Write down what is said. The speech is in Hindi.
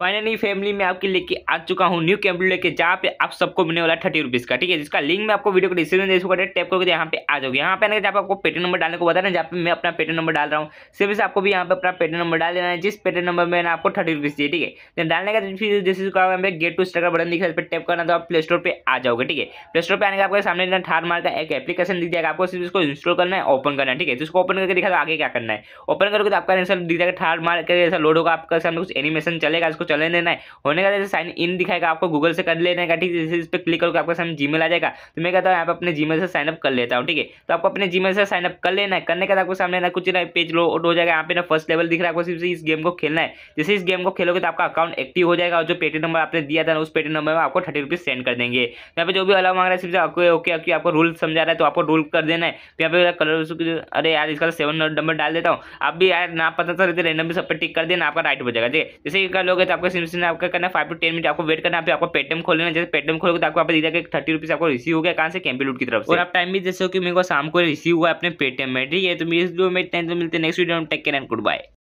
फाइनली फैमिली में आपके लेके आ चुका हूँ न्यू कैम्पल लेके जहाँ पे आप सबको मिलने वाला थर्टी रुपीज़ का ठीक है जिसका लिंक मैं आपको वीडियो को डिस्क्रिप्शन दे चुका टैप करके यहाँ पे आ जाओगे यहाँ पे आने जहाँ पे आपको पेटी नंबर डालने को बता रहे जहाँ पे मैं अपना पेटी नंबर डाल रहा हूँ सिर्फ से आपको भी यहाँ पे अपना पेटी नंबर डाल देना है जिस पेटी नंबर में आपको थर्टी रुपीज़ दिए ठीक है डालने का फिर जैसे यहाँ पे गेट टू स्टार का बटन दिखा है टैप करना तो आप प्ले स्टोर पर आ जाओगे ठीक है प्ले स्टोर पर आने का आपके सामने ठार मार का एक एप्लीकेशन दिख जाएगा आपको सिर्फ इसको इंस्टॉल करना है ओपन करना है ठीक है तो ओपन करके दिखा आगे क्या करना है ओपन करोगे तो आपका आंसर दिख जाएगा मार के ऐसा लोड होगा आपका सामने कुछ एनिमेशन चलेगा चलने देना है होने का जैसे साइन इन दिखाएगा आपको गूगल से कर लेने का ठीक है जैसे इस पर क्लिक करोगे आपके सामने जीमेल आ जाएगा तो मैं कहता हूँ आप पर अपने जीमेल से साइनअप कर लेता हूँ ठीक है तो आपको अपने जीमेल से साइनअप कर लेना है करने के बाद आपको सामने ना कुछ ना पेज लोड हो जाएगा यहाँ पे ना फर्स्ट लेवल दिख रहा है आपको सिर्फ इस गेम को खेलना है जैसे इस गेम को खेलोगे तो आपका अकाउंट एक्टिव हो जाएगा और जो पेटी नंबर आपने दिया था उस पेटी नंबर में आपको थर्टी रुपीज़ सेंड कर देंगे यहाँ पे जो भी अलाउ मांग रहा है सिर्फ आपको ओके ओके आपको रूल समझा रहा है तो आपको रूल कर देना है तो यहाँ पे कलर अरे यार इसका सेवन नंबर डाल देता हूँ आप भी यार ना पता था रहे रेंडम भी सब पे टिक कर देना आपका राइट हो जाएगा ठीक जैसे कर लोगे तो आपका सिंपल आपका करना फाइव टू टेन मिनट आपको वेट करना आपको पेटम खोल लेना जैसे पेटम खोलोगे तो आपको दीदा के थर्टी रुपीज आपको रिसीव हो गया कहाँ से कैंपी लूट की तरफ और आप टाइम भी जैसे हो कि मेरे को शाम को रिसीव हुआ अपने पेटम में ठीक है तो मेरे इस वीडियो तो में इतना मिलते next video take care and good bye